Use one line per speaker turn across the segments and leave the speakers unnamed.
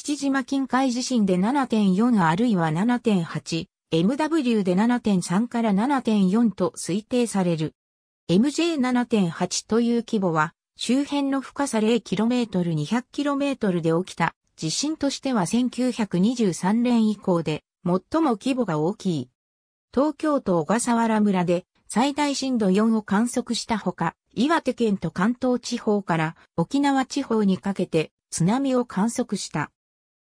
父島近海地震で7.4あるいは 7.8MW で7.3から7.4と推定される。MJ7.8 という規模は周辺の深さ 0km200km で起きた地震としては1923年以降で最も規模が大きい。東京都小笠原村で最大震度4を観測したほか、岩手県と関東地方から沖縄地方にかけて津波を観測した。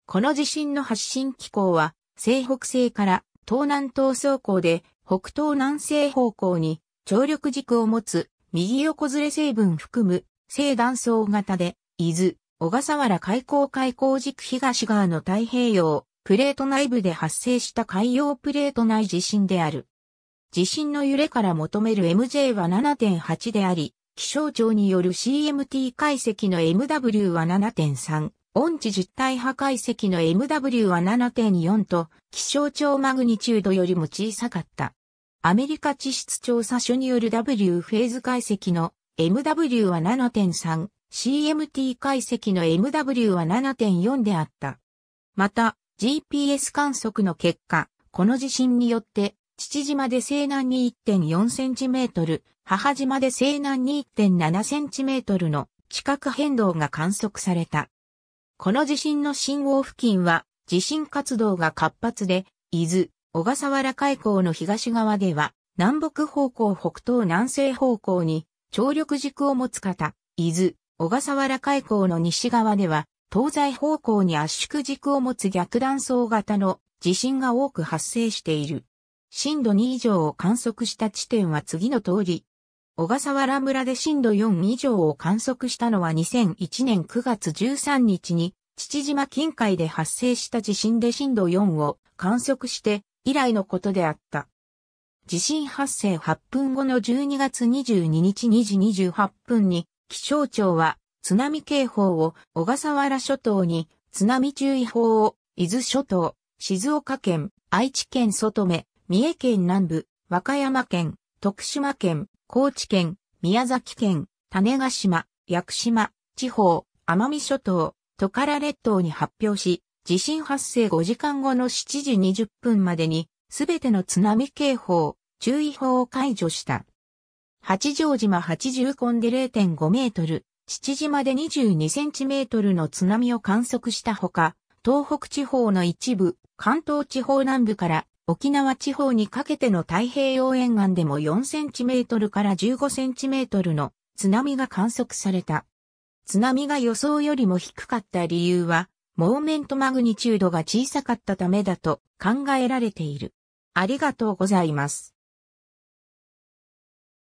この地震の発震機構は、西北西から東南東走行で北東南西方向に張力軸を持つ右横ずれ成分含む西断層型で、伊豆、小笠原海溝海溝軸東側の太平洋、プレート内部で発生した海洋プレート内地震である。地震の揺れから求める MJ は7.8であり、気象庁による CMT 解析の MW は7.3。音痴実体破壊石の MW は7.4と、気象庁マグニチュードよりも小さかった。アメリカ地質調査所による W フェーズ解析の MW は7.3、CMT 解析の MW は7.4であった。また、GPS 観測の結果、この地震によって、父島で西南に1.4センチメートル、母島で西南に1.7センチメートルの地殻変動が観測された。この地震の信号付近は地震活動が活発で、伊豆、小笠原海溝の東側では、南北方向北東南西方向に、張力軸を持つ方、伊豆、小笠原海溝の西側では、東西方向に圧縮軸を持つ逆断層型の地震が多く発生している。震度2以上を観測した地点は次の通り、小笠原村で震度4以上を観測したのは2001年9月13日に、父島近海で発生した地震で震度4を観測して以来のことであった。地震発生8分後の12月22日2時28分に、気象庁は津波警報を小笠原諸島に、津波注意報を伊豆諸島、静岡県、愛知県外目、三重県南部、和歌山県、徳島県、高知県、宮崎県、種ヶ島、屋久島、地方、奄美諸島、トカラ列島に発表し、地震発生5時間後の7時20分までに、すべての津波警報、注意報を解除した。八丈島八重根で0.5メートル、父島で22センチメートルの津波を観測したほか、東北地方の一部、関東地方南部から沖縄地方にかけての太平洋沿岸でも4センチメートルから15センチメートルの津波が観測された。津波が予想よりも低かった理由は、モーメントマグニチュードが小さかったためだと考えられている。ありがとうございます。